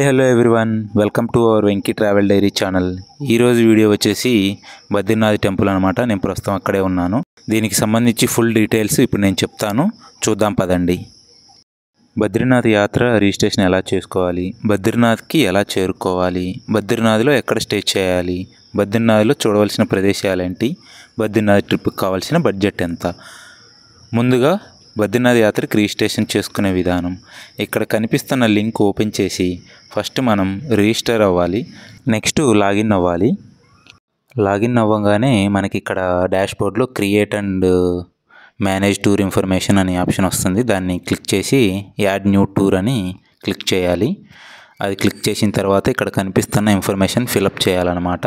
hi hello everyone welcome to our Venky travel diary channel ఈరోజు video వచ్చేసి Badrinath temple అనమాట నేను ప్రస్తుతం అక్కడే ఉన్నాను దీనికి సంబంధించి ఫుల్ డీటెయిల్స్ ఇప్పుడు నేను చెప్తాను చూద్దాం పదండి బద్రీనాథ్ యాత్ర రిజిస్ట్రేషన్ ఎలా చేసుకోవాలి బద్రీనాథ్కి ఎలా చేరుకోవాలి బద్రీనాథ్లో ఎక్కడ స్టే చేయాలి బద్రీనాథ్లో చూడవలసిన ప్రదేశాలు ఏంటి బద్రీనాథ్ ట్రిప్కి కావాల్సిన బడ్జెట్ ఎంత ముందుగా బద్రీనాథ్ యాత్ర రిజిస్ట్రేషన్ చేసుకునే విధానం ఇక్కడ కనిపిస్తున్న లింక్ ఓపెన్ చేసి ఫస్ట్ మనం రిజిస్టర్ అవ్వాలి నెక్స్ట్ లాగిన్ అవ్వాలి లాగిన్ అవ్వగానే మనకి ఇక్కడ డాష్బోర్డ్లో create and manage tour information అనే ఆప్షన్ వస్తుంది దాన్ని క్లిక్ చేసి యాడ్ న్యూ టూర్ అని క్లిక్ చేయాలి అది క్లిక్ చేసిన తర్వాత ఇక్కడ కనిపిస్తున్న ఇన్ఫర్మేషన్ ఫిలప్ చేయాలన్నమాట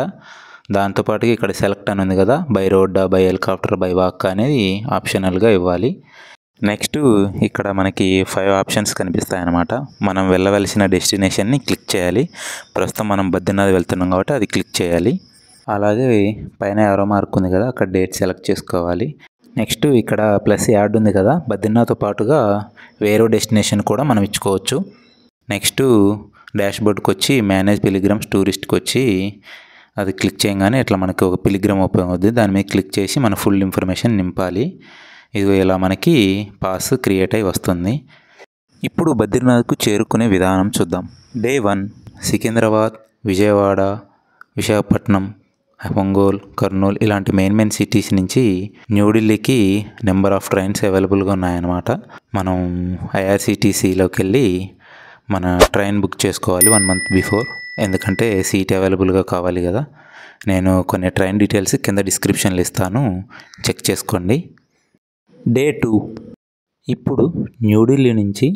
దాంతోపాటు ఇక్కడ సెలెక్ట్ అని ఉంది కదా బై రోడ్డా బై హెలికాప్టర్ బై వాక్ అనేది ఆప్షనల్గా ఇవ్వాలి నెక్స్ట్ ఇక్కడ మనకి ఫైవ్ ఆప్షన్స్ కనిపిస్తాయి అన్నమాట మనం వెళ్ళవలసిన డెస్టినేషన్ని క్లిక్ చేయాలి ప్రస్తుతం మనం బద్రీనాథ్ వెళ్తున్నాం కాబట్టి అది క్లిక్ చేయాలి అలాగే పైన ఎవరో మార్క్ ఉంది కదా అక్కడ డేట్ సెలెక్ట్ చేసుకోవాలి నెక్స్ట్ ఇక్కడ ప్లస్ యాడ్ ఉంది కదా బద్రీనాథ్తో పాటుగా వేరే డెస్టినేషన్ కూడా మనం ఇచ్చుకోవచ్చు నెక్స్ట్ డాష్బోర్డ్కి వచ్చి మేనేజ్ పిలిగ్రామ్స్ టూరిస్ట్కి వచ్చి అది క్లిక్ చేయగానే ఇట్లా మనకి ఒక పిలిగ్రామ్ ఓపెన్ అవుద్ది దాని మీద క్లిక్ చేసి మన ఫుల్ ఇన్ఫర్మేషన్ నింపాలి ఇది ఇలా మనకి పాస్ క్రియేట్ అయి వస్తుంది ఇప్పుడు బద్రీనాథ్కు చేరుకునే విధానం చూద్దాం డే వన్ సికింద్రాబాద్ విజయవాడ విశాఖపట్నం ఒంగోల్ కర్నూలు ఇలాంటి మెయిన్ మెయిన్ సిటీస్ నుంచి న్యూఢిల్లీకి నెంబర్ ఆఫ్ ట్రైన్స్ అవైలబుల్గా ఉన్నాయన్నమాట మనం ఐఆర్సిటీసీలోకి వెళ్ళి మన ట్రైన్ బుక్ చేసుకోవాలి వన్ మంత్ బిఫోర్ ఎందుకంటే సీట్ అవైలబుల్గా కావాలి కదా నేను కొన్ని ట్రైన్ డీటెయిల్స్ కింద డిస్క్రిప్షన్లు ఇస్తాను చెక్ చేసుకోండి డే టూ ఇప్పుడు న్యూఢిల్లీ నుంచి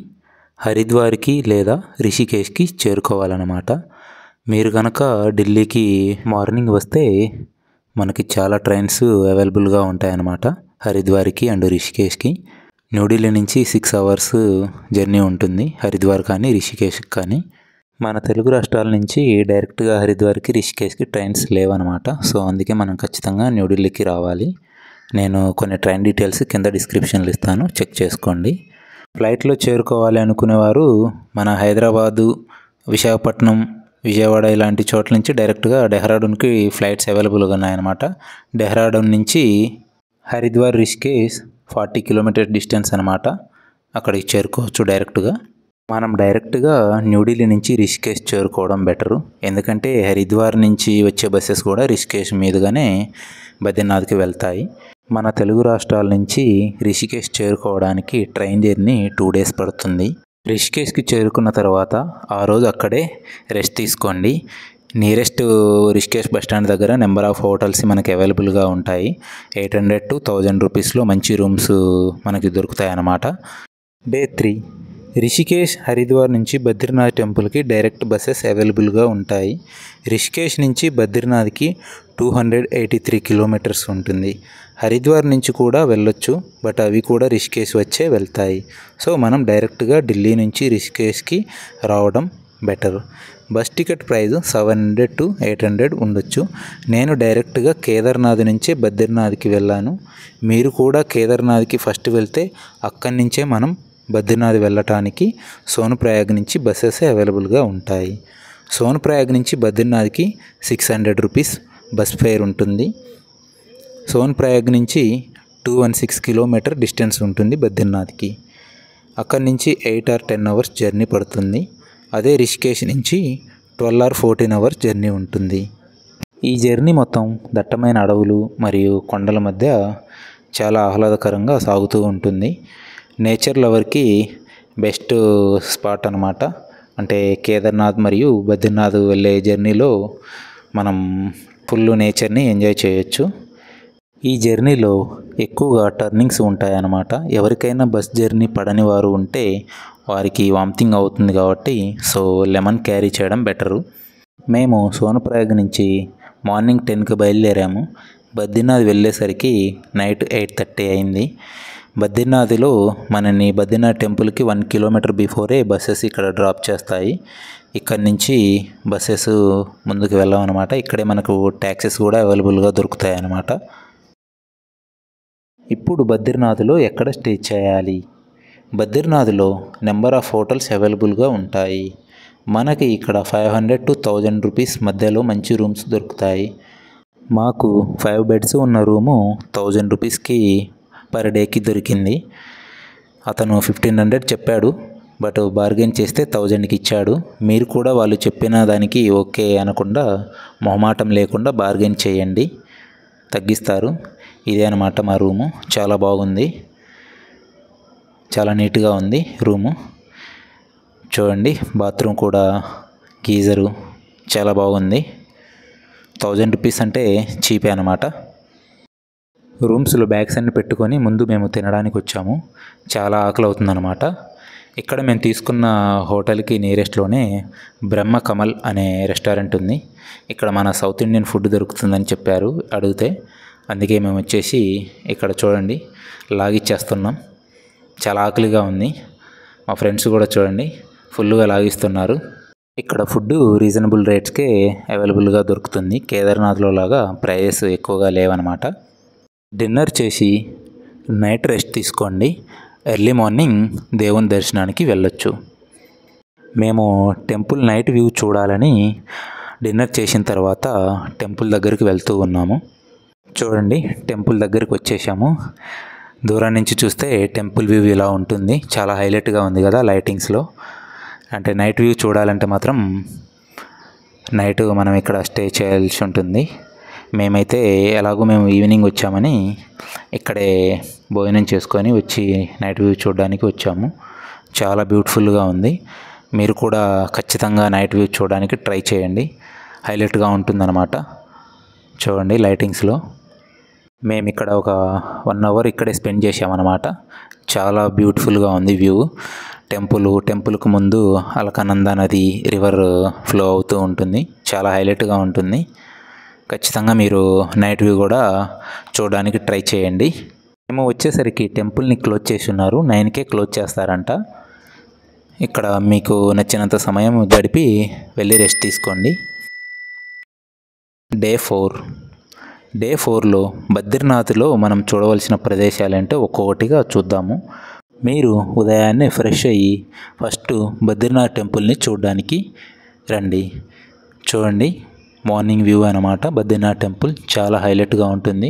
హరిద్వార్కి లేదా రిషికేష్కి చేరుకోవాలన్నమాట మీరు కనుక ఢిల్లీకి మార్నింగ్ వస్తే మనకి చాలా ట్రైన్స్ అవైలబుల్గా ఉంటాయన్నమాట హరిద్వార్కి అండ్ రిషికేష్కి న్యూఢిల్లీ నుంచి సిక్స్ అవర్స్ జర్నీ ఉంటుంది హరిద్వార్ కానీ రిషికేష్కి కానీ మన తెలుగు రాష్ట్రాల నుంచి డైరెక్ట్గా హరిద్వార్కి రిషికేష్కి ట్రైన్స్ లేవన్నమాట సో అందుకే మనం ఖచ్చితంగా న్యూఢిల్లీకి రావాలి నేను కొన్ని ట్రైన్ డీటెయిల్స్ కింద డిస్క్రిప్షన్లు ఇస్తాను చెక్ చేసుకోండి ఫ్లైట్లో చేరుకోవాలి అనుకునేవారు మన హైదరాబాదు విశాఖపట్నం విజయవాడ ఇలాంటి చోట్ల నుంచి డైరెక్ట్గా డెహ్రాడూన్కి ఫ్లైట్స్ అవైలబుల్గా ఉన్నాయన్నమాట డెహ్రాడూన్ నుంచి Haridwar Rishikesh forty kilometres distance అనమాట అక్కడికి చేరుకోవచ్చు డైరెక్ట్గా మనం డైరెక్ట్గా న్యూఢిల్లీ నుంచి రిషికేష్ చేరుకోవడం బెటరు ఎందుకంటే హరిద్వార్ నుంచి వచ్చే బస్సెస్ కూడా రిషికేష్ మీదుగానే బద్రీనాథ్కి వెళ్తాయి మన తెలుగు రాష్ట్రాల నుంచి రిషికేష్ చేరుకోవడానికి ట్రైన్ జర్నీ టూ డేస్ పడుతుంది రిషికేష్కి చేరుకున్న తర్వాత ఆ రోజు అక్కడే రెస్ట్ తీసుకోండి నియరెస్ట్ రిషికేష్ స్టాండ్ దగ్గర నెంబర్ ఆఫ్ హోటల్స్ మనకి అవైలబుల్గా ఉంటాయి ఎయిట్ హండ్రెడ్ టు థౌజండ్ రూపీస్లో మంచి రూమ్స్ మనకి దొరుకుతాయి అన్నమాట డే త్రీ రిషికేష్ హరిద్వార్ నుంచి బద్రీనాథ్ టెంపుల్కి డైరెక్ట్ బస్సెస్ అవైలబుల్గా ఉంటాయి రిషికేష్ నుంచి బద్రీనాథ్కి two hundred eighty three kilometres ఉంటుంది హరిద్వార్ నుంచి కూడా వెళ్ళొచ్చు బట్ అవి కూడా రిషికేష్ వచ్చే వెళ్తాయి సో మనం డైరెక్ట్గా ఢిల్లీ నుంచి రిషికేష్కి రావడం better bus ticket price seven hundred to eight hundred ఉండొచ్చు నేను డైరెక్ట్గా కేదార్నాథ్ నుంచే బద్రీనాథ్కి వెళ్ళాను మీరు కూడా కేదార్నాథ్కి ఫస్ట్ వెళ్తే అక్కడి నుంచే మనం బద్రీనాథ్ వెళ్ళటానికి ప్రయాగ్ నుంచి బస్సెస్ అవైలబుల్గా ఉంటాయి ప్రయాగ్ నుంచి బద్రీనాథ్కి six hundred rupees bus fare ఉంటుంది ప్రయాగ్ నుంచి two one six kilometre distance ఉంటుంది బద్రీనాథ్కి అక్కడి నుంచి eight or ten hours journey పడుతుంది అదే రిషికేష్ నుంచి twelve or fourteen hours journey ఉంటుంది ఈ జర్నీ మొత్తం దట్టమైన అడవులు మరియు కొండల మధ్య చాలా ఆహ్లాదకరంగా సాగుతూ ఉంటుంది నేచర్ లవర్కి బెస్ట్ స్పాట్ అనమాట అంటే కేదార్నాథ్ మరియు బద్రీనాథ్ వెళ్ళే జర్నీలో మనం ఫుల్ నేచర్ని ఎంజాయ్ చేయొచ్చు ఈ జర్నీలో ఎక్కువగా టర్నింగ్స్ ఉంటాయన్నమాట ఎవరికైనా బస్ జర్నీ పడని వారు ఉంటే వారికి వామిటింగ్ అవుతుంది కాబట్టి సో లెమన్ క్యారీ చేయడం బెటరు మేము సోనప్రయాగ్ నుంచి మార్నింగ్ టెన్కి బయలుదేరాము బద్రీనాథ్ వెళ్ళేసరికి నైట్ ఎయిట్ థర్టీ అయింది బద్రీనాథ్లో మనని బద్రీనాథ్ టెంపుల్కి వన్ కిలోమీటర్ బిఫోరే బస్సెస్ ఇక్కడ డ్రాప్ చేస్తాయి ఇక్కడ నుంచి బస్సెస్ ముందుకు వెళ్ళామన్నమాట ఇక్కడే మనకు ట్యాక్సీస్ కూడా అవైలబుల్గా దొరుకుతాయి అన్నమాట ఇప్పుడు బద్రీనాథ్లో ఎక్కడ స్టే చేయాలి బద్రీనాథ్లో నెంబర్ ఆఫ్ హోటల్స్ అవైలబుల్గా ఉంటాయి మనకి ఇక్కడ five hundred to thousand rupees మధ్యలో మంచి రూమ్స్ దొరుకుతాయి మాకు ఫైవ్ బెడ్స్ ఉన్న రూము థౌజండ్ రూపీస్కి పర్ డేకి దొరికింది అతను ఫిఫ్టీన్ హండ్రెడ్ చెప్పాడు బట్ బార్గెన్ చేస్తే థౌజండ్కి ఇచ్చాడు మీరు కూడా వాళ్ళు చెప్పిన దానికి ఓకే అనకుండా మొహమాటం లేకుండా బార్గెన్ చేయండి తగ్గిస్తారు ఇదే అనమాట మా రూము చాలా బాగుంది చాలా నీట్గా ఉంది రూము చూడండి బాత్రూమ్ కూడా గీజరు చాలా బాగుంది థౌజండ్ రూపీస్ అంటే చీపే అనమాట రూమ్స్లో బ్యాగ్స్ అన్ని పెట్టుకొని ముందు మేము తినడానికి వచ్చాము చాలా ఆకలి అవుతుందన్నమాట ఇక్కడ మేము తీసుకున్న హోటల్కి నియరెస్ట్లోనే బ్రహ్మ కమల్ అనే రెస్టారెంట్ ఉంది ఇక్కడ మన సౌత్ ఇండియన్ ఫుడ్ దొరుకుతుందని చెప్పారు అడిగితే అందుకే మేము వచ్చేసి ఇక్కడ చూడండి లాగిచ్చేస్తున్నాం చాలా ఆకలిగా ఉంది మా ఫ్రెండ్స్ కూడా చూడండి ఫుల్గా లాగిస్తున్నారు ఇక్కడ ఫుడ్ రీజనబుల్ రేట్స్కే అవైలబుల్గా దొరుకుతుంది కేదార్నాథ్లో లాగా ప్రైజెస్ ఎక్కువగా లేవన్నమాట డిన్నర్ చేసి నైట్ రెస్ట్ తీసుకోండి ఎర్లీ మార్నింగ్ దేవుని దర్శనానికి వెళ్ళొచ్చు మేము టెంపుల్ నైట్ వ్యూ చూడాలని డిన్నర్ చేసిన తర్వాత టెంపుల్ దగ్గరికి వెళ్తూ ఉన్నాము చూడండి టెంపుల్ దగ్గరికి వచ్చేసాము దూరం నుంచి చూస్తే టెంపుల్ వ్యూ ఇలా ఉంటుంది చాలా హైలైట్గా ఉంది కదా లైటింగ్స్లో అంటే నైట్ వ్యూ చూడాలంటే మాత్రం నైట్ మనం ఇక్కడ స్టే చేయాల్సి ఉంటుంది మేమైతే ఎలాగో మేము ఈవినింగ్ వచ్చామని ఇక్కడే భోజనం చేసుకొని వచ్చి నైట్ వ్యూ చూడడానికి వచ్చాము చాలా బ్యూటిఫుల్గా ఉంది మీరు కూడా ఖచ్చితంగా నైట్ వ్యూ చూడడానికి ట్రై చేయండి హైలైట్గా ఉంటుందన్నమాట చూడండి లైటింగ్స్లో మేము ఇక్కడ ఒక వన్ అవర్ ఇక్కడే స్పెండ్ చేసామన్నమాట చాలా బ్యూటిఫుల్గా ఉంది వ్యూ టెంపుల్ టెంపుల్కు ముందు అలకానంద నది రివర్ ఫ్లో అవుతూ ఉంటుంది చాలా హైలైట్గా ఉంటుంది ఖచ్చితంగా మీరు నైట్ వ్యూ కూడా చూడడానికి ట్రై చేయండి మేము వచ్చేసరికి టెంపుల్ని క్లోజ్ చేసి ఉన్నారు నైన్కే క్లోజ్ చేస్తారంట ఇక్కడ మీకు నచ్చినంత సమయం గడిపి వెళ్ళి రెస్ట్ తీసుకోండి డే ఫోర్ డే ఫోర్లో బద్రీనాథ్లో మనం చూడవలసిన ప్రదేశాలంటే ఒక్కొక్కటిగా చూద్దాము మీరు ఉదయాన్నే ఫ్రెష్ అయ్యి ఫస్ట్ బద్రీనాథ్ టెంపుల్ని చూడడానికి రండి చూడండి మార్నింగ్ వ్యూ అనమాట బద్రీనాథ్ టెంపుల్ చాలా హైలైట్గా ఉంటుంది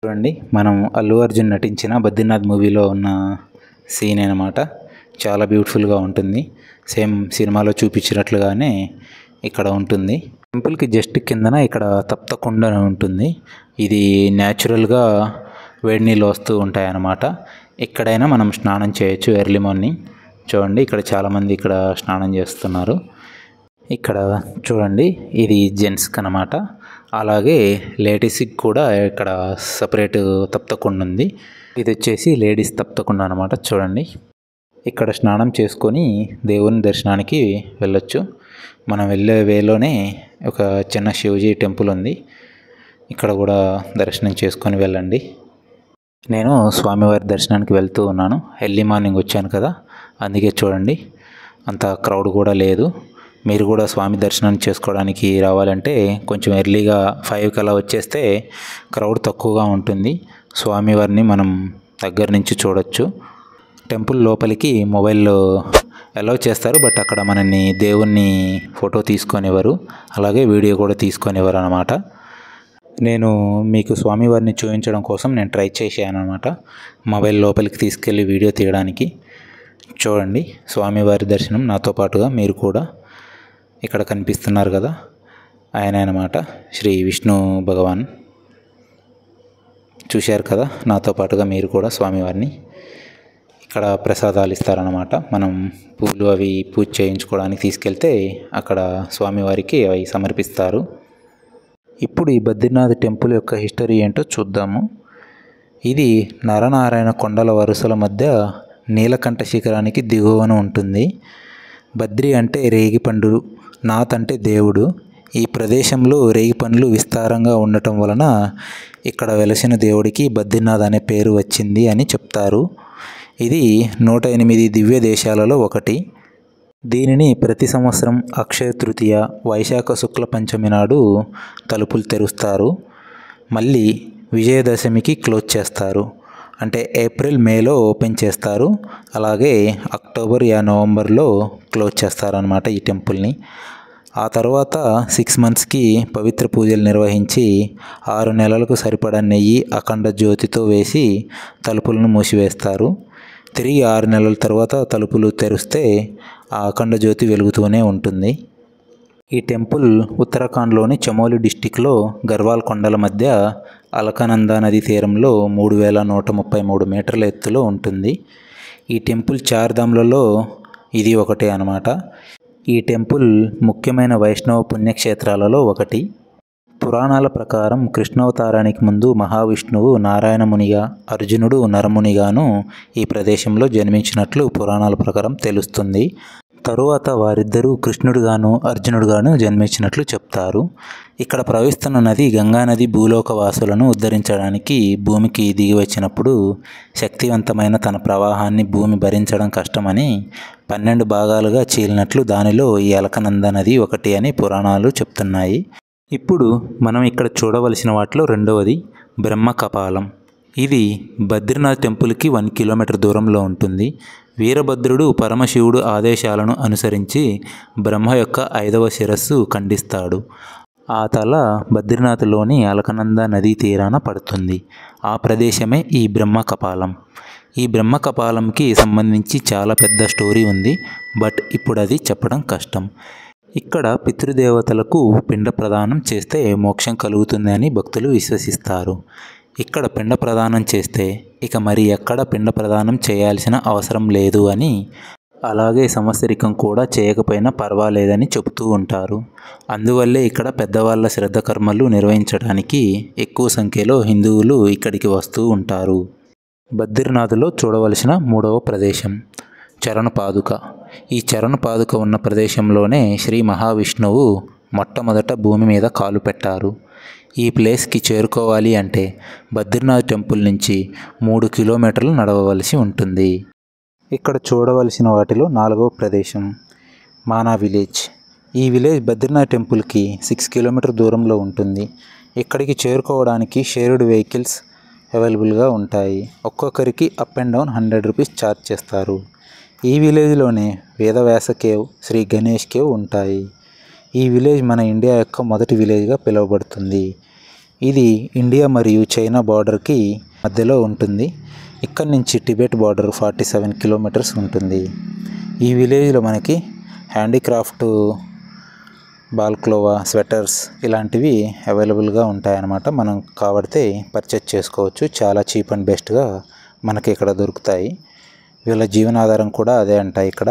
చూడండి మనం అల్లు అర్జున్ నటించిన బద్రీనాథ్ మూవీలో ఉన్న సీన్ అనమాట చాలా బ్యూటిఫుల్గా ఉంటుంది సేమ్ సినిమాలో చూపించినట్లుగానే ఇక్కడ ఉంటుంది టెంపుల్కి జస్ట్ కిందన ఇక్కడ తప్పకుండా ఉంటుంది ఇది న్యాచురల్గా వేడి నీళ్ళు వస్తూ ఉంటాయన్నమాట ఎక్కడైనా మనం స్నానం చేయొచ్చు ఎర్లీ మార్నింగ్ చూడండి ఇక్కడ చాలామంది ఇక్కడ స్నానం చేస్తున్నారు ఇక్కడ చూడండి ఇది జెంట్స్కి అనమాట అలాగే లేడీస్కి కూడా ఇక్కడ సపరేట్ తప్పకుండా ఉంది ఇది వచ్చేసి లేడీస్ తప్పకుండా అనమాట చూడండి ఇక్కడ స్నానం చేసుకొని దేవుని దర్శనానికి వెళ్ళొచ్చు మనం వెళ్ళే వేలోనే ఒక చిన్న శివజీ టెంపుల్ ఉంది ఇక్కడ కూడా దర్శనం చేసుకొని వెళ్ళండి నేను స్వామివారి దర్శనానికి వెళ్తూ ఉన్నాను ఎర్లీ మార్నింగ్ వచ్చాను కదా అందుకే చూడండి అంత క్రౌడ్ కూడా లేదు మీరు కూడా స్వామి దర్శనం చేసుకోవడానికి రావాలంటే కొంచెం ఎర్లీగా ఫైవ్కి అలా వచ్చేస్తే క్రౌడ్ తక్కువగా ఉంటుంది స్వామివారిని మనం దగ్గర నుంచి చూడొచ్చు టెంపుల్ లోపలికి మొబైల్లో అలౌ చేస్తారు బట్ అక్కడ మనల్ని దేవుణ్ణి ఫోటో తీసుకునేవారు అలాగే వీడియో కూడా తీసుకునేవారు అనమాట నేను మీకు స్వామివారిని చూపించడం కోసం నేను ట్రై చేశాను అనమాట మొబైల్ లోపలికి తీసుకెళ్ళి వీడియో తీయడానికి చూడండి స్వామివారి దర్శనం నాతో పాటుగా మీరు కూడా ఇక్కడ కనిపిస్తున్నారు కదా ఆయన అనమాట శ్రీ విష్ణు భగవాన్ చూశారు కదా నాతో పాటుగా మీరు కూడా స్వామివారిని ఇక్కడ ప్రసాదాలు ఇస్తారనమాట మనం పూలు అవి పూజ చేయించుకోవడానికి తీసుకెళ్తే అక్కడ స్వామివారికి అవి సమర్పిస్తారు ఇప్పుడు ఈ బద్రీనాథ్ టెంపుల్ యొక్క హిస్టరీ ఏంటో చూద్దాము ఇది నరనారాయణ కొండల వరుసల మధ్య నీలకంఠ శిఖరానికి దిగువన ఉంటుంది బద్రి అంటే రేగిపండు నాథ్ అంటే దేవుడు ఈ ప్రదేశంలో రేగి పనులు విస్తారంగా ఉండటం వలన ఇక్కడ వెలసిన దేవుడికి బద్రీనాథ్ అనే పేరు వచ్చింది అని చెప్తారు ఇది నూట ఎనిమిది దివ్య దేశాలలో ఒకటి దీనిని ప్రతి సంవత్సరం అక్షయ తృతీయ వైశాఖ శుక్ల పంచమి నాడు తలుపులు తెరుస్తారు మళ్ళీ విజయదశమికి క్లోజ్ చేస్తారు అంటే ఏప్రిల్ మేలో ఓపెన్ చేస్తారు అలాగే అక్టోబర్ యా నవంబర్లో క్లోజ్ చేస్తారనమాట ఈ టెంపుల్ని ఆ తర్వాత సిక్స్ మంత్స్కి పవిత్ర పూజలు నిర్వహించి ఆరు నెలలకు సరిపడా నెయ్యి అఖండ జ్యోతితో వేసి తలుపులను మూసివేస్తారు తిరిగి ఆరు నెలల తర్వాత తలుపులు తెరిస్తే ఆ అఖండ జ్యోతి వెలుగుతూనే ఉంటుంది ఈ టెంపుల్ ఉత్తరాఖండ్లోని చమోలి డిస్టిక్లో గర్వాల్ కొండల మధ్య అలకానంద నదీ తీరంలో మూడు వేల నూట ముప్పై మూడు మీటర్ల ఎత్తులో ఉంటుంది ఈ టెంపుల్ చార్ధామ్లలో ఇది ఒకటే అనమాట ఈ టెంపుల్ ముఖ్యమైన వైష్ణవ పుణ్యక్షేత్రాలలో ఒకటి పురాణాల ప్రకారం కృష్ణావతారానికి ముందు మహావిష్ణువు నారాయణమునిగా అర్జునుడు నరమునిగాను ఈ ప్రదేశంలో జన్మించినట్లు పురాణాల ప్రకారం తెలుస్తుంది తరువాత వారిద్దరూ కృష్ణుడుగాను అర్జునుడుగాను జన్మించినట్లు చెప్తారు ఇక్కడ ప్రవహిస్తున్న నది గంగానది భూలోక వాసులను ఉద్ధరించడానికి భూమికి దిగి వచ్చినప్పుడు శక్తివంతమైన తన ప్రవాహాన్ని భూమి భరించడం కష్టమని పన్నెండు భాగాలుగా చీలినట్లు దానిలో ఈ అలకనంద నది ఒకటి అని పురాణాలు చెప్తున్నాయి ఇప్పుడు మనం ఇక్కడ చూడవలసిన వాటిలో రెండవది బ్రహ్మ కపాలం ఇది బద్రీనాథ్ టెంపుల్కి వన్ కిలోమీటర్ దూరంలో ఉంటుంది వీరభద్రుడు పరమశివుడు ఆదేశాలను అనుసరించి బ్రహ్మ యొక్క ఐదవ శిరస్సు ఖండిస్తాడు ఆ తల బద్రీనాథ్లోని అలకనంద నదీ తీరాన పడుతుంది ఆ ప్రదేశమే ఈ బ్రహ్మ కపాలం ఈ బ్రహ్మ కపాలంకి సంబంధించి చాలా పెద్ద స్టోరీ ఉంది బట్ ఇప్పుడు అది చెప్పడం కష్టం ఇక్కడ పితృదేవతలకు పిండ ప్రదానం చేస్తే మోక్షం కలుగుతుందని భక్తులు విశ్వసిస్తారు ఇక్కడ పిండ ప్రదానం చేస్తే ఇక మరి ఎక్కడ పిండ ప్రదానం చేయాల్సిన అవసరం లేదు అని అలాగే సంవత్సరికం కూడా చేయకపోయినా పర్వాలేదని చెబుతూ ఉంటారు అందువల్లే ఇక్కడ పెద్దవాళ్ళ శ్రద్ధ కర్మలు నిర్వహించడానికి ఎక్కువ సంఖ్యలో హిందువులు ఇక్కడికి వస్తూ ఉంటారు బద్రీనాథ్లో చూడవలసిన మూడవ ప్రదేశం చరణ పాదుక ఈ చరణ పాదుక ఉన్న ప్రదేశంలోనే శ్రీ మహావిష్ణువు మొట్టమొదట భూమి మీద కాలు పెట్టారు ఈ ప్లేస్కి చేరుకోవాలి అంటే బద్రీనాథ్ టెంపుల్ నుంచి మూడు కిలోమీటర్లు నడవవలసి ఉంటుంది ఇక్కడ చూడవలసిన వాటిలో నాలుగవ ప్రదేశం మానా విలేజ్ ఈ విలేజ్ బద్రీనాథ్ టెంపుల్కి సిక్స్ కిలోమీటర్ దూరంలో ఉంటుంది ఇక్కడికి చేరుకోవడానికి షేర్డ్ వెహికల్స్ అవైలబుల్గా ఉంటాయి ఒక్కొక్కరికి up and down hundred rupees charge చేస్తారు ఈ విలేజ్లోనే వేదవ్యాస కేవ్ శ్రీ గణేష్ కేవ్ ఉంటాయి ఈ విలేజ్ మన ఇండియా యొక్క మొదటి విలేజ్గా పిలువబడుతుంది ఇది ఇండియా మరియు చైనా బార్డర్కి మధ్యలో ఉంటుంది ఇక్కడి నుంచి Tibet border forty seven kilometres ఉంటుంది ఈ విలేజ్లో మనకి హ్యాండీక్రాఫ్ట్ బాల్క్లోవా స్వెటర్స్ ఇలాంటివి అవైలబుల్గా ఉంటాయన్నమాట మనం కాబట్టి పర్చేజ్ చేసుకోవచ్చు చాలా చీప్ అండ్ బెస్ట్గా మనకి ఇక్కడ దొరుకుతాయి వీళ్ళ జీవనాధారం కూడా అదే అంట ఇక్కడ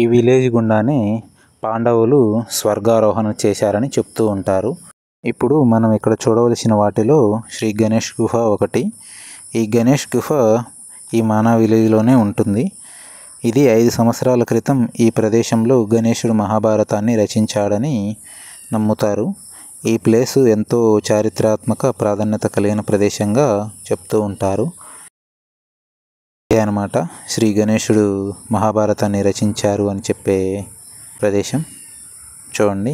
ఈ విలేజ్ గుండానే పాండవులు స్వర్గారోహణ చేశారని చెప్తూ ఉంటారు ఇప్పుడు మనం ఇక్కడ చూడవలసిన వాటిలో శ్రీ గణేష్ గుహ ఒకటి ఈ గణేష్ గుహ ఈ మానా విలేజ్లోనే ఉంటుంది ఇది ఐదు సంవత్సరాల క్రితం ఈ ప్రదేశంలో గణేషుడు మహాభారతాన్ని రచించాడని నమ్ముతారు ఈ ప్లేసు ఎంతో చారిత్రాత్మక ప్రాధాన్యత కలిగిన ప్రదేశంగా చెప్తూ ఉంటారు ఇదే అనమాట శ్రీ గణేశుడు మహాభారతాన్ని రచించారు అని చెప్పే ప్రదేశం చూడండి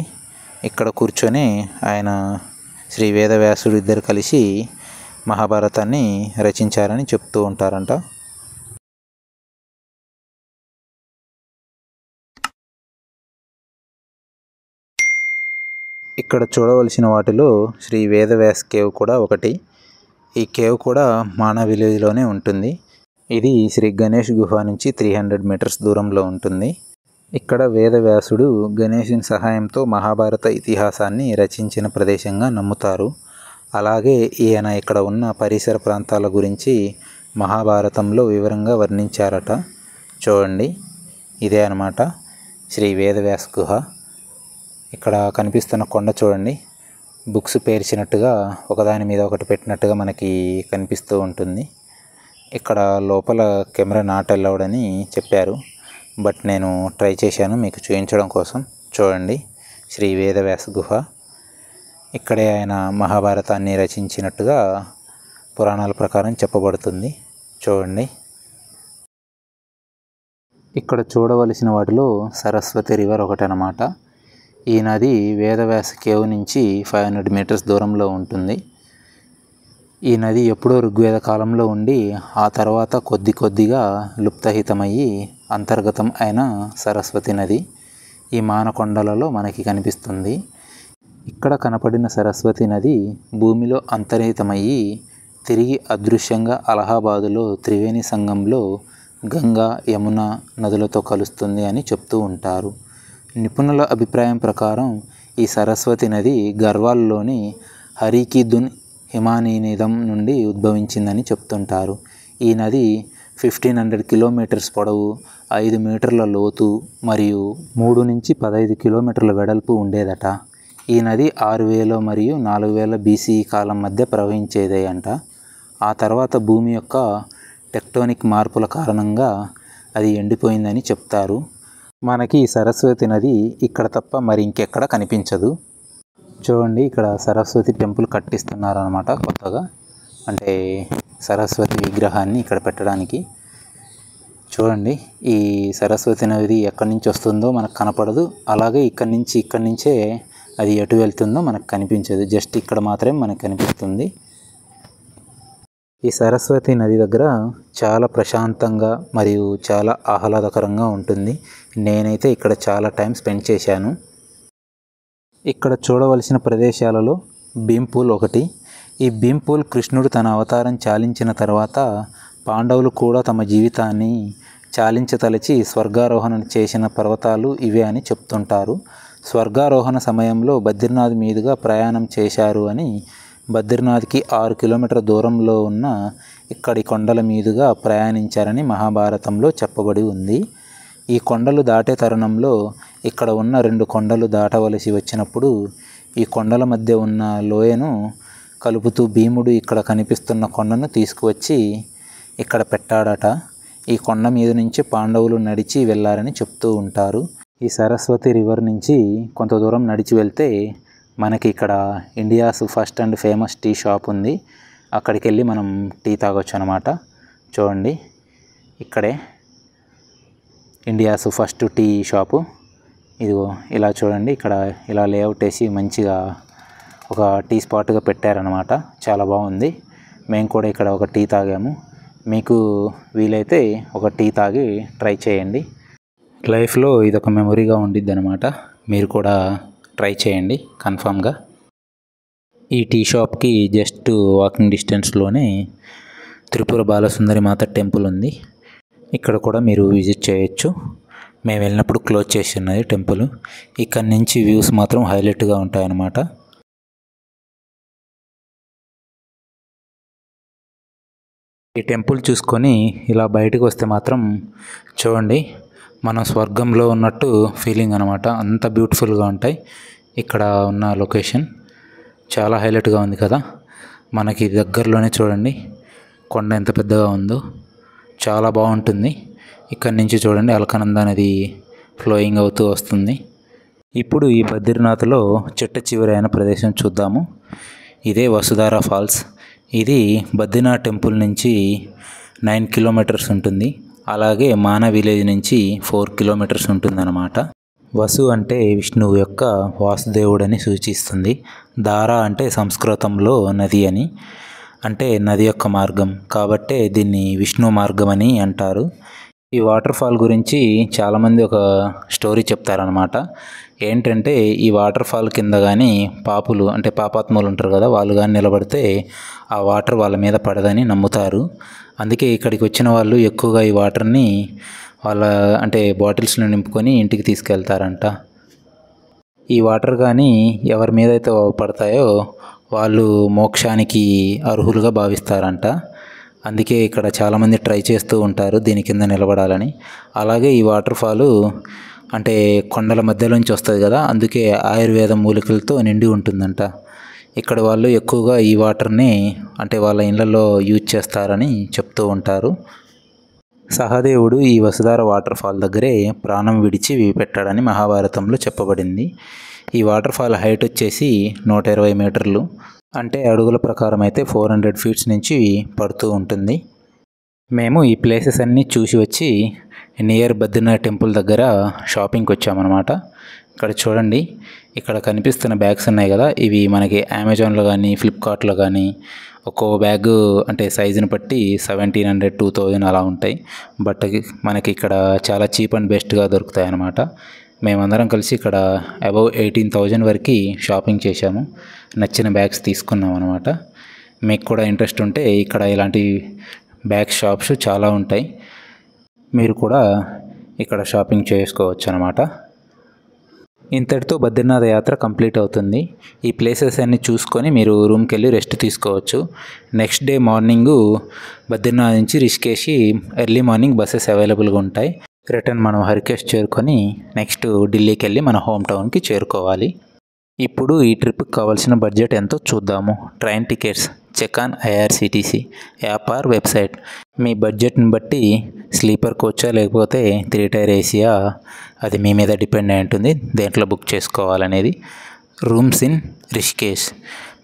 ఇక్కడ కూర్చొని ఆయన శ్రీ వేదవ్యాసుడు ఇద్దరు కలిసి మహాభారతాన్ని రచించారని చెప్తూ ఉంటారంట ఇక్కడ చూడవలసిన వాటిలో శ్రీ వేదవ్యాస్ కేవ్ కూడా ఒకటి ఈ కేవ్ కూడా మాన విలేజ్లోనే ఉంటుంది ఇది శ్రీ గణేష్ గుహ నుంచి త్రీ హండ్రెడ్ మీటర్స్ దూరంలో ఉంటుంది ఇక్కడ వేదవ్యాసుడు గణేషుని సహాయంతో మహాభారత ఇతిహాసాన్ని రచించిన ప్రదేశంగా నమ్ముతారు అలాగే ఈయన ఇక్కడ ఉన్న పరిసర ప్రాంతాల గురించి మహాభారతంలో వివరంగా వర్ణించారట చూడండి ఇదే అనమాట శ్రీ వేదవ్యాస్ గుహ ఇక్కడ కనిపిస్తున్న కొండ చూడండి బుక్స్ పేర్చినట్టుగా ఒకదాని మీద ఒకటి పెట్టినట్టుగా మనకి కనిపిస్తూ ఉంటుంది ఇక్కడ లోపల కెమెరా నాట్ అల్లౌడ్ అని చెప్పారు బట్ నేను ట్రై చేశాను మీకు చూపించడం కోసం చూడండి శ్రీ వేదవ్యాస గుహ ఇక్కడే ఆయన మహాభారతాన్ని రచించినట్టుగా పురాణాల ప్రకారం చెప్పబడుతుంది చూడండి ఇక్కడ చూడవలసిన వాటిలో సరస్వతి రివర్ ఒకటి అనమాట ఈ నది వేదవ్యాస కేవ్ నుంచి ఫైవ్ హండ్రెడ్ మీటర్స్ దూరంలో ఉంటుంది ఈ నది ఎప్పుడో ఋగ్వేద కాలంలో ఉండి ఆ తర్వాత కొద్ది కొద్దిగా లుప్తహితమయ్యి అంతర్గతం అయిన సరస్వతి నది ఈ మానకొండలలో మనకి కనిపిస్తుంది ఇక్కడ కనపడిన సరస్వతి నది భూమిలో అంతర్హితమయ్యి తిరిగి అదృశ్యంగా అలహాబాదులో త్రివేణి సంఘంలో గంగా యమున నదులతో కలుస్తుంది అని చెప్తూ ఉంటారు నిపుణుల అభిప్రాయం ప్రకారం ఈ సరస్వతి నది గర్వాల్లోని దున్ హిమానీనిధం నుండి ఉద్భవించిందని చెప్తుంటారు ఈ నది ఫిఫ్టీన్ హండ్రెడ్ కిలోమీటర్స్ పొడవు ఐదు మీటర్ల లోతు మరియు మూడు నుంచి పదహైదు కిలోమీటర్ల వెడల్పు ఉండేదట ఈ నది ఆరు వేల మరియు నాలుగు వేల బీసీ కాలం మధ్య ప్రవహించేదే అంట ఆ తర్వాత భూమి యొక్క టెక్టోనిక్ మార్పుల కారణంగా అది ఎండిపోయిందని చెప్తారు మనకి సరస్వతి నది ఇక్కడ తప్ప మరి ఇంకెక్కడ కనిపించదు చూడండి ఇక్కడ సరస్వతి టెంపుల్ కట్టిస్తున్నారు అనమాట కొత్తగా అంటే సరస్వతి విగ్రహాన్ని ఇక్కడ పెట్టడానికి చూడండి ఈ సరస్వతి నది ఎక్కడి నుంచి వస్తుందో మనకు కనపడదు అలాగే ఇక్కడి నుంచి ఇక్కడి నుంచే అది ఎటు వెళ్తుందో మనకు కనిపించదు జస్ట్ ఇక్కడ మాత్రమే మనకు కనిపిస్తుంది ఈ సరస్వతి నది దగ్గర చాలా ప్రశాంతంగా మరియు చాలా ఆహ్లాదకరంగా ఉంటుంది నేనైతే ఇక్కడ చాలా టైం స్పెండ్ చేశాను ఇక్కడ చూడవలసిన ప్రదేశాలలో భీంపూల్ ఒకటి ఈ భీంపూల్ కృష్ణుడు తన అవతారం చాలించిన తర్వాత పాండవులు కూడా తమ జీవితాన్ని చాలించతలచి స్వర్గారోహణ చేసిన పర్వతాలు ఇవే అని చెప్తుంటారు స్వర్గారోహణ సమయంలో బద్రీనాథ్ మీదుగా ప్రయాణం చేశారు అని బద్రీనాథ్కి ఆరు కిలోమీటర్ దూరంలో ఉన్న ఇక్కడి కొండల మీదుగా ప్రయాణించారని మహాభారతంలో చెప్పబడి ఉంది ఈ కొండలు దాటే తరుణంలో ఇక్కడ ఉన్న రెండు కొండలు దాటవలసి వచ్చినప్పుడు ఈ కొండల మధ్య ఉన్న లోయను కలుపుతూ భీముడు ఇక్కడ కనిపిస్తున్న కొండను తీసుకువచ్చి ఇక్కడ పెట్టాడట ఈ కొండ మీద నుంచి పాండవులు నడిచి వెళ్ళారని చెప్తూ ఉంటారు ఈ సరస్వతి రివర్ నుంచి కొంత దూరం నడిచి వెళ్తే మనకి ఇక్కడ India's first and famous tea shop ఉంది అక్కడికి వెళ్ళి మనం టీ తాగొచ్చు అనమాట చూడండి ఇక్కడే ఇండియాస్ ఫస్ట్ టీ షాపు ఇదిగో ఇలా చూడండి ఇక్కడ ఇలా లేఅవుట్ వేసి మంచిగా ఒక టీ స్పాట్గా పెట్టారనమాట చాలా బాగుంది మేము కూడా ఇక్కడ ఒక టీ తాగాము మీకు వీలైతే ఒక టీ తాగి ట్రై చేయండి లైఫ్లో ఇదొక మెమొరీగా ఉండిద్ది అనమాట మీరు కూడా ట్రై చేయండి కన్ఫామ్గా ఈ టీ షాప్కి జస్ట్ వాకింగ్ డిస్టెన్స్లోనే త్రిపుర బాలసుందరి మాత టెంపుల్ ఉంది ఇక్కడ కూడా మీరు విజిట్ చేయొచ్చు మేము వెళ్ళినప్పుడు క్లోజ్ చేసి ఉన్నది టెంపుల్ ఇక్కడ నుంచి వ్యూస్ మాత్రం హైలైట్గా ఉంటాయన్నమాట ఈ టెంపుల్ చూసుకొని ఇలా బయటకు వస్తే మాత్రం చూడండి మనం స్వర్గంలో ఉన్నట్టు ఫీలింగ్ అనమాట అంత బ్యూటిఫుల్గా ఉంటాయి ఇక్కడ ఉన్న లొకేషన్ చాలా హైలైట్గా ఉంది కదా మనకి దగ్గరలోనే చూడండి కొండ ఎంత పెద్దగా ఉందో చాలా బాగుంటుంది ఇక్కడి నుంచి చూడండి అలకానంద నది ఫ్లోయింగ్ అవుతూ వస్తుంది ఇప్పుడు ఈ బద్రీనాథ్లో చిట్ట చివరైన ప్రదేశం చూద్దాము ఇదే వసుధారా ఫాల్స్ ఇది బద్రీనాథ్ టెంపుల్ నుంచి నైన్ కిలోమీటర్స్ ఉంటుంది అలాగే మానా విలేజ్ నుంచి ఫోర్ కిలోమీటర్స్ ఉంటుందన్నమాట వసు అంటే విష్ణువు యొక్క వాసుదేవుడని సూచిస్తుంది దార అంటే సంస్కృతంలో నది అని అంటే నది యొక్క మార్గం కాబట్టే దీన్ని విష్ణు మార్గం అని అంటారు ఈ వాటర్ ఫాల్ గురించి చాలామంది ఒక స్టోరీ చెప్తారనమాట ఏంటంటే ఈ వాటర్ ఫాల్ కింద కానీ పాపులు అంటే పాపాత్మలు ఉంటారు కదా వాళ్ళు కానీ నిలబడితే ఆ వాటర్ వాళ్ళ మీద పడదని నమ్ముతారు అందుకే ఇక్కడికి వచ్చిన వాళ్ళు ఎక్కువగా ఈ వాటర్ని వాళ్ళ అంటే బాటిల్స్లో నింపుకొని ఇంటికి తీసుకెళ్తారంట ఈ వాటర్ కానీ ఎవరి మీద అయితే పడతాయో వాళ్ళు మోక్షానికి అర్హులుగా భావిస్తారంట అందుకే ఇక్కడ చాలామంది ట్రై చేస్తూ ఉంటారు దీని కింద నిలబడాలని అలాగే ఈ వాటర్ ఫాలు అంటే కొండల మధ్యలోంచి వస్తుంది కదా అందుకే ఆయుర్వేద మూలికలతో నిండి ఉంటుందంట ఇక్కడ వాళ్ళు ఎక్కువగా ఈ వాటర్ని అంటే వాళ్ళ ఇళ్లలో యూజ్ చేస్తారని చెప్తూ ఉంటారు సహదేవుడు ఈ వసుధార వాటర్ ఫాల్ దగ్గరే ప్రాణం విడిచి పెట్టాడని మహాభారతంలో చెప్పబడింది ఈ వాటర్ ఫాల్ హైట్ వచ్చేసి నూట ఇరవై మీటర్లు అంటే అడుగుల ప్రకారం అయితే ఫోర్ హండ్రెడ్ ఫీట్స్ నుంచి పడుతూ ఉంటుంది మేము ఈ ప్లేసెస్ అన్నీ చూసి వచ్చి నియర్ బద్రీనాథ్ టెంపుల్ దగ్గర షాపింగ్కి వచ్చామన్నమాట ఇక్కడ చూడండి ఇక్కడ కనిపిస్తున్న బ్యాగ్స్ ఉన్నాయి కదా ఇవి మనకి అమెజాన్లో కానీ ఫ్లిప్కార్ట్లో కానీ ఒక్కో బ్యాగ్ అంటే సైజుని బట్టి సెవెంటీన్ హండ్రెడ్ టూ థౌజండ్ అలా ఉంటాయి బట్ మనకి ఇక్కడ చాలా చీప్ అండ్ బెస్ట్గా దొరుకుతాయి అన్నమాట మేమందరం కలిసి ఇక్కడ అబౌవ్ ఎయిటీన్ థౌజండ్ వరకు షాపింగ్ చేశాము నచ్చిన బ్యాగ్స్ తీసుకున్నాం అనమాట మీకు కూడా ఇంట్రెస్ట్ ఉంటే ఇక్కడ ఇలాంటి బ్యాగ్ షాప్స్ చాలా ఉంటాయి మీరు కూడా ఇక్కడ షాపింగ్ చేసుకోవచ్చు అనమాట ఇంతటితో బద్రీనాథ్ యాత్ర కంప్లీట్ అవుతుంది ఈ ప్లేసెస్ అన్నీ చూసుకొని మీరు రూమ్కి వెళ్ళి రెస్ట్ తీసుకోవచ్చు నెక్స్ట్ డే మార్నింగు బద్రీనాథ్ నుంచి వేసి ఎర్లీ మార్నింగ్ బస్సెస్ అవైలబుల్గా ఉంటాయి రిటర్న్ మనం హరికేష్ చేరుకొని నెక్స్ట్ ఢిల్లీకి వెళ్ళి మన హోమ్ టౌన్కి చేరుకోవాలి ఇప్పుడు ఈ ట్రిప్కి కావాల్సిన బడ్జెట్ ఎంతో చూద్దాము train tickets check on IRCTC app or website మీ బడ్జెట్ని బట్టి స్లీపర్ కోచా లేకపోతే త్రీ టైర్ ఏసీయా అది మీ మీద డిపెండ్ అయి ఉంటుంది దేంట్లో బుక్ చేసుకోవాలనేది రూమ్స్ ఇన్ రిష్కేష్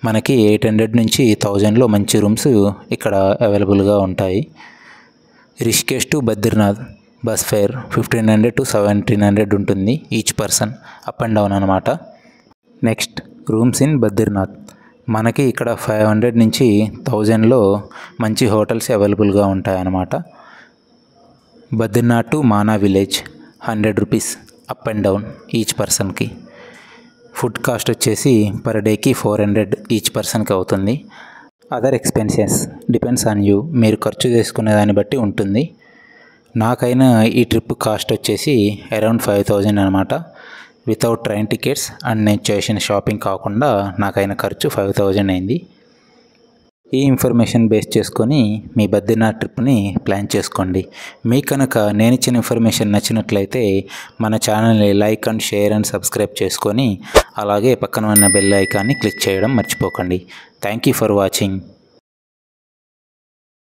మనకి ఎయిట్ హండ్రెడ్ నుంచి థౌజండ్లో మంచి రూమ్స్ ఇక్కడ అవైలబుల్గా ఉంటాయి Rishikesh to Badrinath bus fare fifteen hundred to seventeen hundred ఉంటుంది each person up and down అనమాట నెక్స్ట్ రూమ్స్ ఇన్ బద్రీనాథ్ మనకి ఇక్కడ ఫైవ్ హండ్రెడ్ నుంచి థౌజండ్లో మంచి హోటల్స్ అవైలబుల్గా ఉంటాయన్నమాట Badrinath to Mana village hundred rupees up and down each పర్సన్కి ఫుడ్ కాస్ట్ వచ్చేసి పర్ డేకి ఫోర్ హండ్రెడ్ ఈచ్ పర్సన్కి అవుతుంది other expenses depends on you మీరు ఖర్చు చేసుకునే దాన్ని బట్టి ఉంటుంది నాకైనా ఈ ట్రిప్ కాస్ట్ వచ్చేసి అరౌండ్ ఫైవ్ థౌజండ్ అనమాట వితౌట్ ట్రైన్ టికెట్స్ అండ్ నేను చేసిన షాపింగ్ కాకుండా నాకైన ఖర్చు ఫైవ్ థౌజండ్ అయింది ఈ ఇన్ఫర్మేషన్ బేస్ చేసుకొని మీ బద్రీనాథ్ ట్రిప్ని ప్లాన్ చేసుకోండి మీ కనుక నేను ఇచ్చిన ఇన్ఫర్మేషన్ నచ్చినట్లయితే మన ఛానల్ని like and share and subscribe చేసుకొని అలాగే పక్కన ఉన్న బెల్ ఐకాన్ని క్లిక్ చేయడం మర్చిపోకండి థ్యాంక్ యూ ఫర్ వాచింగ్